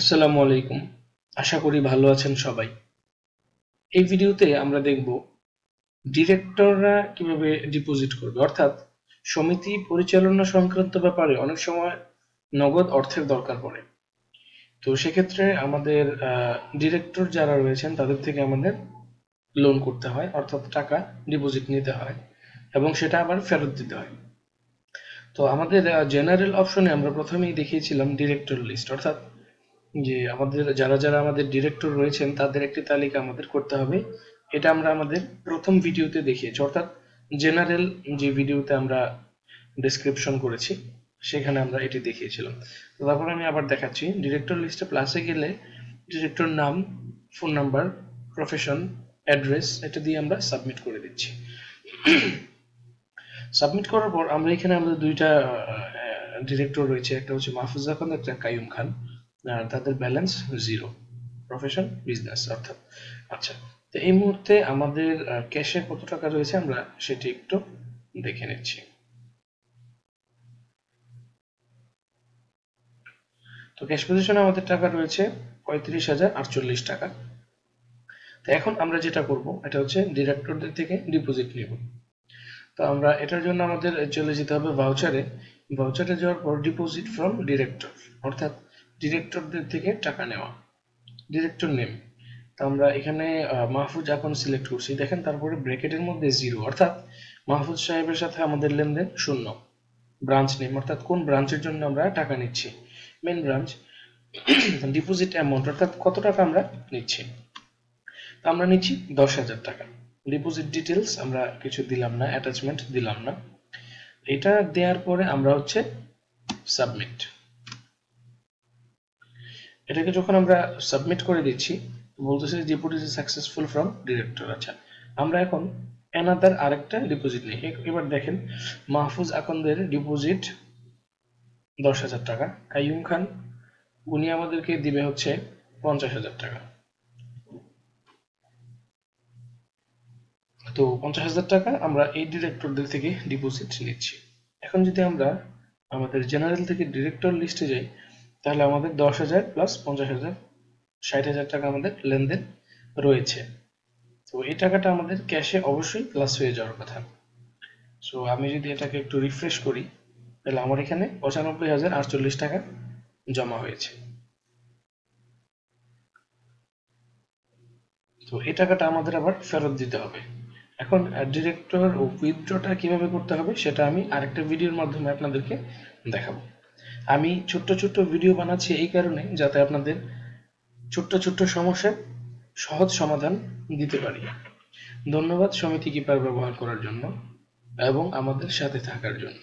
আসসালামু আলাইকুম আশা করি ভালো আছেন সবাই এই ভিডিওতে আমরা দেখব ডিরেক্টররা কিভাবে ডিপোজিট করবে অর্থাৎ সমিতি পরিচালনা সংক্রান্ত ব্যাপারে অনেক সময় নগদ অর্থের দরকার পড়ে তো সেক্ষেত্রে আমাদের ডিরেক্টর যারা রয়েছেন তাদের থেকে আমাদের লোন করতে হয় অর্থাৎ টাকা ডিপোজিট নিতে হয় এবং সেটা আবার ফেরত দিতে হয় তো আমাদের জেনারেল অপশনে আমরা প্রথমেই দেখিয়েছিলাম ডিরেক্টর লিস্ট অর্থাৎ যে আমাদের যারা যারা আমাদের ডিরেক্টর রয়েছেন তাদের একটি তালিকা আমাদের করতে হবে এটা আমরা আমাদের প্রথম ভিডিওতে দেখিয়েছি অর্থাৎ জেনারেল যে ভিডিওতে আমরা ডিসক্রিপশন করেছি সেখানে আমরা এটি দেখিয়েছিলাম তো তারপর আমি আবার দেখাচ্ছি ডিরেক্টর লিস্টে প্লাসে গেলে ডিরেক্টর নাম ফোন নাম্বার প্রফেশন অ্যাড্রেস এটা দিয়ে আমরা সাবমিট করে দিচ্ছি সাবমিট করার পর আমরা এখানে আমাদের দুইটা ডিরেক্টর রয়েছে একটা হচ্ছে মাহফুজা খান একটা কাইম খান তাদের ব্যালেন্স জিরো প্রফেশন বিজনেস অর্থাৎ আচ্ছা তো এই মুহূর্তে আমাদের ক্যাশে কত টাকা রয়েছে আমরা সেটি একটু দেখে নিচ্ছি তো ক্যাশ পজিশনে আমাদের টাকা রয়েছে পঁয়ত্রিশ হাজার আটচল্লিশ টাকা তো এখন আমরা যেটা করব এটা হচ্ছে ডিরেক্টরদের থেকে ডিপোজিট নেব তো আমরা এটার জন্য আমাদের চলে যেতে হবে ভাউচারে ভাউচারে যাওয়ার পর ডিপোজিট ফ্রম ডিরেক্টর অর্থাৎ ডিরেক্টরদের থেকে টাকা নেওয়া ডিরেক্টর নেম তো আমরা এখানে মাহফুজ এখন সিলেক্ট করছি দেখেন তারপরে ব্র্যাকেটের মধ্যে জিরো অর্থাৎ মাহফুজ সাহেবের সাথে আমাদের লেনদেন শূন্য ব্রাঞ্চ নেম অর্থাৎ কোন ব্রাঞ্চের জন্য আমরা টাকা নিচ্ছি মেন ব্রাঞ্চ ডিপোজিট অ্যামাউন্ট অর্থাৎ কত টাকা আমরা নিচ্ছি আমরা নিচ্ছি দশ হাজার টাকা ডিপোজিট ডিটেলস আমরা কিছু দিলাম না অ্যাটাচমেন্ট দিলাম না এটা দেওয়ার পরে আমরা হচ্ছে সাবমিট এটাকে যখন আমরা সাবমিট করে দিচ্ছি বলতেছে report is successful from director আচ্ছা আমরা এখন অ্যানাদার আরেকটা ডিপোজিট নিই এবার দেখেন মাহফুজ আকন্দের ডিপোজিট দশ হাজার টাকা আইয়ুম খান উনি আমাদেরকে দিবে হচ্ছে পঞ্চাশ হাজার টাকা তো পঞ্চাশ হাজার টাকা আমরা এই ডিরেক্টরদের থেকে ডিপোজিট নিচ্ছি এখন যদি আমরা আমাদের জেনারেল থেকে ডিরেক্টর লিস্টে যাই তাহলে আমাদের দশ হাজার প্লাস পঞ্চাশ হাজার ষাট হাজার টাকা আমাদের লেনদেন রয়েছে তো এই টাকাটা আমাদের ক্যাশে অবশ্যই প্লাস হয়ে যাওয়ার কথা সো আমি যদি এটাকে একটু রিফ্রেশ করি তাহলে আমার এখানে পঁচানব্বই হাজার আটচল্লিশ টাকা জমা হয়েছে তো এই টাকাটা আমাদের আবার ফেরত দিতে হবে এখন ডিরেক্টর ও উইথড্রটা কিভাবে করতে হবে সেটা আমি আরেকটা ভিডিওর মাধ্যমে আপনাদেরকে দেখাবো আমি ছোট্ট ছোট্ট ভিডিও বানাচ্ছি এই কারণে যাতে আপনাদের ছোট্ট ছোট্ট সমস্যার সহজ সমাধান দিতে পারি ধন্যবাদ সমিতি কিপার ব্যবহার করার জন্য এবং আমাদের সাথে থাকার জন্য